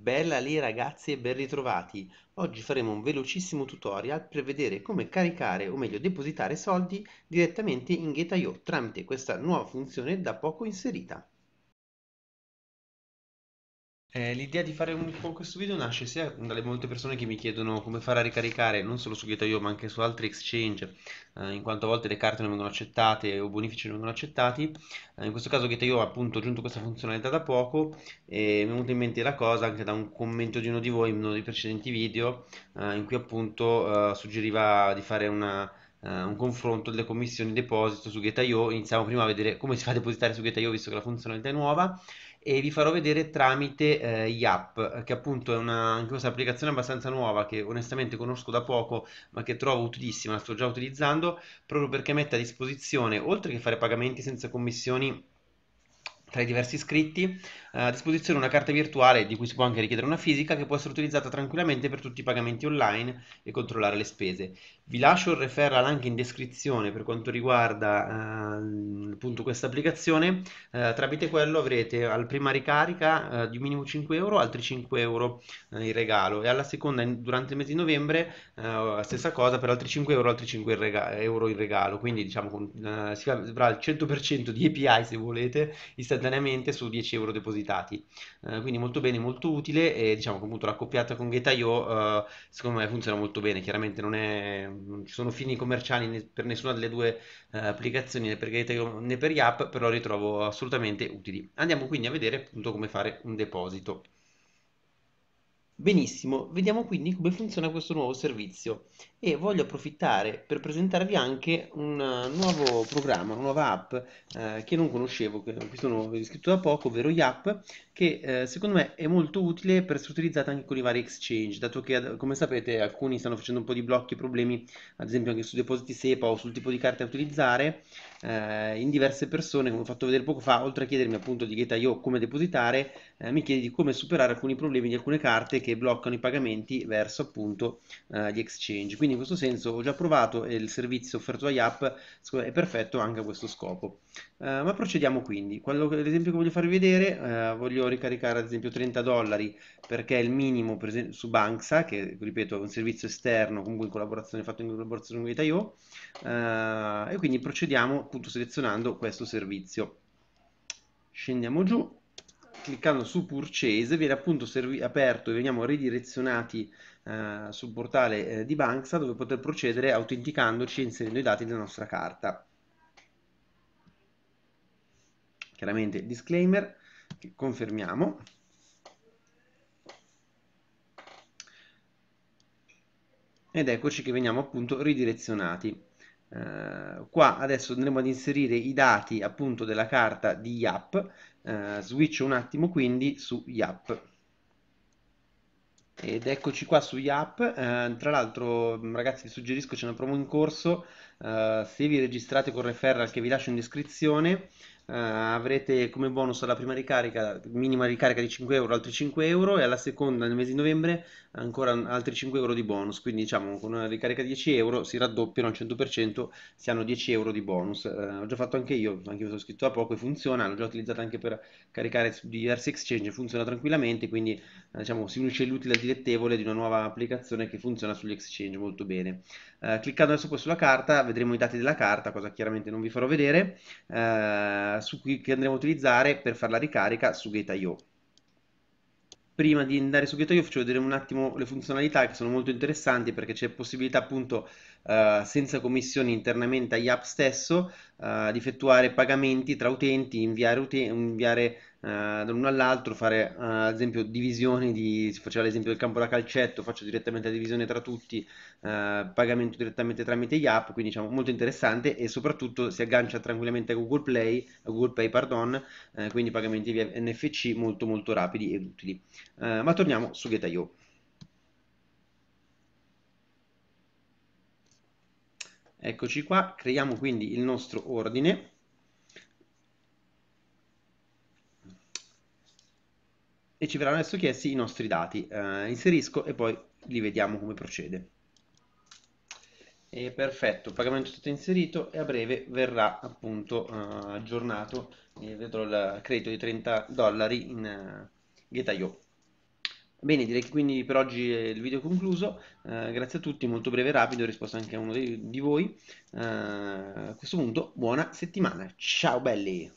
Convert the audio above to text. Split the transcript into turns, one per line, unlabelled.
Bella lì ragazzi e ben ritrovati! Oggi faremo un velocissimo tutorial per vedere come caricare o meglio depositare soldi direttamente in Getaio tramite questa nuova funzione da poco inserita. Eh, l'idea di fare un po' questo video nasce sia dalle molte persone che mi chiedono come fare a ricaricare non solo su GitHub ma anche su altri exchange, eh, in quanto a volte le carte non vengono accettate o bonifici non vengono accettati. Eh, in questo caso GitHub ha appunto aggiunto questa funzionalità da poco e mi è venuta in mente la cosa anche da un commento di uno di voi in uno dei precedenti video eh, in cui appunto eh, suggeriva di fare una, eh, un confronto delle commissioni deposito su GitHub. Iniziamo prima a vedere come si fa a depositare su GitHub visto che la funzionalità è nuova e vi farò vedere tramite eh, Yap, eh, che appunto è una, anche questa applicazione abbastanza nuova che onestamente conosco da poco, ma che trovo utilissima, la sto già utilizzando, proprio perché mette a disposizione, oltre che fare pagamenti senza commissioni, tra i diversi iscritti, eh, a disposizione una carta virtuale di cui si può anche richiedere una fisica che può essere utilizzata tranquillamente per tutti i pagamenti online e controllare le spese. Vi lascio il referral anche in descrizione per quanto riguarda eh, appunto questa applicazione, eh, tramite quello avrete al prima ricarica eh, di minimo 5 euro, altri 5 euro eh, in regalo e alla seconda in, durante il mese di novembre eh, stessa cosa per altri 5 euro, altri 5 in regalo, euro in regalo, quindi diciamo con, si avrà il 100% di API se volete, i istantaneamente su 10 euro depositati. Eh, quindi molto bene, molto utile e diciamo che appunto l'accoppiata con Getaio eh, secondo me funziona molto bene. Chiaramente non, è, non ci sono fini commerciali per nessuna delle due eh, applicazioni, né per Getaio né per Yap, però li trovo assolutamente utili. Andiamo quindi a vedere appunto come fare un deposito. Benissimo, vediamo quindi come funziona questo nuovo servizio e voglio approfittare per presentarvi anche un eh, nuovo programma, una nuova app eh, che non conoscevo, che sono nuovo scritto da poco, ovvero Yapp, che eh, secondo me è molto utile per essere utilizzata anche con i vari exchange, dato che come sapete alcuni stanno facendo un po' di blocchi e problemi, ad esempio anche su depositi SEPA o sul tipo di carta da utilizzare, eh, in diverse persone, come ho fatto vedere poco fa, oltre a chiedermi appunto di GetIO come depositare, eh, mi chiedi di come superare alcuni problemi di alcune carte che bloccano i pagamenti verso appunto eh, gli exchange. Quindi in questo senso ho già provato e il servizio offerto dagli app è perfetto anche a questo scopo. Eh, ma procediamo quindi. Quello, l'esempio che voglio farvi vedere, eh, voglio ricaricare ad esempio 30 dollari perché è il minimo esempio, su Banksa, che ripeto è un servizio esterno comunque in collaborazione fatto in collaborazione con Itaio, eh, e quindi procediamo appunto selezionando questo servizio. Scendiamo giù cliccando su purchase viene appunto serv- aperto e veniamo ridirezionati eh, sul portale eh, di Banxa dove poter procedere autenticandoci e inserendo i dati della nostra carta. Chiaramente disclaimer, confermiamo. Ed eccoci che veniamo appunto ridirezionati eh, qua adesso andremo ad inserire i dati appunto della carta di YAP eh, switch un attimo quindi su YAP ed eccoci qua su YAP eh, tra l'altro ragazzi vi suggerisco c'è una promo in corso eh, se vi registrate con referral che vi lascio in descrizione uh, avrete come bonus alla prima ricarica minima ricarica di 5 euro altri 5 euro e alla seconda nel mese di novembre ancora altri 5 euro di bonus quindi diciamo con una ricarica di 10 euro si raddoppiano al 100% si hanno 10 euro di bonus uh, ho già fatto anche io anche io sono scritto da poco e funziona l'ho già utilizzato anche per caricare su diversi exchange funziona tranquillamente quindi diciamo si unisce l'utile al dilettevole di una nuova applicazione che funziona sugli exchange molto bene cliccando adesso poi sulla carta vedremo i dati della carta, cosa chiaramente non vi farò vedere, eh, su cui, che andremo a utilizzare per fare la ricarica su Gate.io. Prima di andare su Gate.io faccio vedere un attimo le funzionalità che sono molto interessanti perché c'è possibilità appunto eh, senza commissioni internamente agli app stesso eh, di effettuare pagamenti tra utenti, inviare, uten inviare eh, dall'uno all'altro, fare eh, ad esempio divisioni, di, si faceva l'esempio del campo da calcetto, faccio direttamente la divisione tra tutti, eh, pagamento direttamente tramite IAP, quindi diciamo molto interessante e soprattutto si aggancia tranquillamente a Google Play, a Google Pay pardon, eh, quindi pagamenti via NFC molto molto rapidi e utili. Eh, ma torniamo su Get.io. Eccoci qua, creiamo quindi il nostro ordine e ci verranno adesso chiesti i nostri dati. Eh, inserisco e poi li vediamo come procede. E perfetto, pagamento è stato inserito e a breve verrà appunto eh, aggiornato. Eh, il credito di 30 dollari in uh, eh, Getaio. Bene, direi che quindi per oggi il video è concluso, eh, grazie a tutti, molto breve e rapido, ho risposto anche a uno di, di voi. Eh, a questo punto buona settimana, ciao belli!